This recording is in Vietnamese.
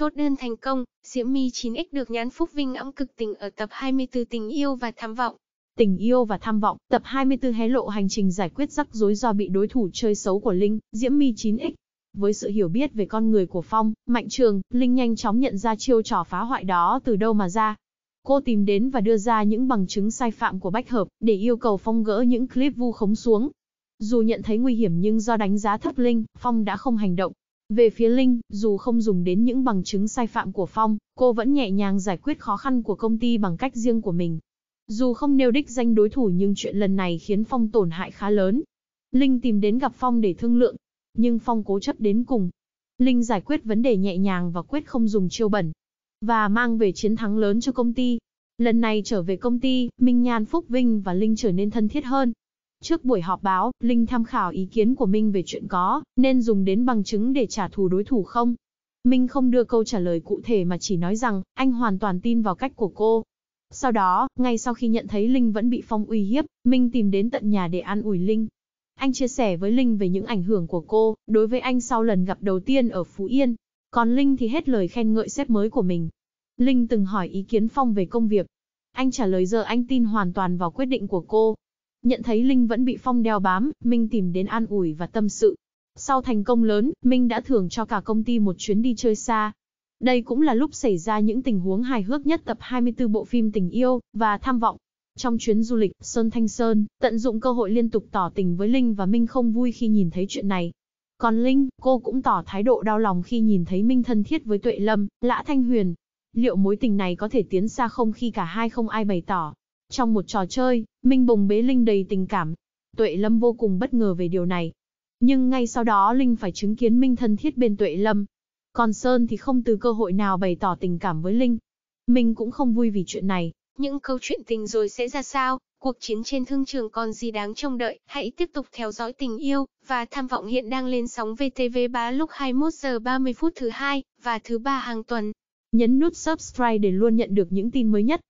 Chốt đơn thành công, Diễm My 9X được Nhán Phúc Vinh ẵm cực tình ở tập 24 Tình yêu và tham vọng. Tình yêu và tham vọng, tập 24 hé lộ hành trình giải quyết rắc rối do bị đối thủ chơi xấu của Linh, Diễm My 9X. Với sự hiểu biết về con người của Phong, Mạnh Trường, Linh nhanh chóng nhận ra chiêu trò phá hoại đó từ đâu mà ra. Cô tìm đến và đưa ra những bằng chứng sai phạm của Bách Hợp để yêu cầu Phong gỡ những clip vu khống xuống. Dù nhận thấy nguy hiểm nhưng do đánh giá thấp Linh, Phong đã không hành động, về phía Linh, dù không dùng đến những bằng chứng sai phạm của Phong, cô vẫn nhẹ nhàng giải quyết khó khăn của công ty bằng cách riêng của mình. Dù không nêu đích danh đối thủ nhưng chuyện lần này khiến Phong tổn hại khá lớn. Linh tìm đến gặp Phong để thương lượng, nhưng Phong cố chấp đến cùng. Linh giải quyết vấn đề nhẹ nhàng và quyết không dùng chiêu bẩn, và mang về chiến thắng lớn cho công ty. Lần này trở về công ty, Minh Nhan Phúc Vinh và Linh trở nên thân thiết hơn, Trước buổi họp báo, Linh tham khảo ý kiến của Minh về chuyện có, nên dùng đến bằng chứng để trả thù đối thủ không. Minh không đưa câu trả lời cụ thể mà chỉ nói rằng, anh hoàn toàn tin vào cách của cô. Sau đó, ngay sau khi nhận thấy Linh vẫn bị Phong uy hiếp, Minh tìm đến tận nhà để an ủi Linh. Anh chia sẻ với Linh về những ảnh hưởng của cô, đối với anh sau lần gặp đầu tiên ở Phú Yên. Còn Linh thì hết lời khen ngợi sếp mới của mình. Linh từng hỏi ý kiến Phong về công việc. Anh trả lời giờ anh tin hoàn toàn vào quyết định của cô, Nhận thấy Linh vẫn bị phong đeo bám, Minh tìm đến an ủi và tâm sự. Sau thành công lớn, Minh đã thưởng cho cả công ty một chuyến đi chơi xa. Đây cũng là lúc xảy ra những tình huống hài hước nhất tập 24 bộ phim Tình yêu và Tham vọng. Trong chuyến du lịch, Sơn Thanh Sơn tận dụng cơ hội liên tục tỏ tình với Linh và Minh không vui khi nhìn thấy chuyện này. Còn Linh, cô cũng tỏ thái độ đau lòng khi nhìn thấy Minh thân thiết với Tuệ Lâm, Lã Thanh Huyền. Liệu mối tình này có thể tiến xa không khi cả hai không ai bày tỏ? Trong một trò chơi, Minh Bùng bế Linh đầy tình cảm. Tuệ Lâm vô cùng bất ngờ về điều này. Nhưng ngay sau đó Linh phải chứng kiến Minh thân thiết bên Tuệ Lâm. Còn Sơn thì không từ cơ hội nào bày tỏ tình cảm với Linh. Minh cũng không vui vì chuyện này. Những câu chuyện tình rồi sẽ ra sao, cuộc chiến trên thương trường còn gì đáng trông đợi, hãy tiếp tục theo dõi tình yêu và tham vọng hiện đang lên sóng VTV3 lúc 21 h 30 phút thứ hai và thứ ba hàng tuần. Nhấn nút subscribe để luôn nhận được những tin mới nhất.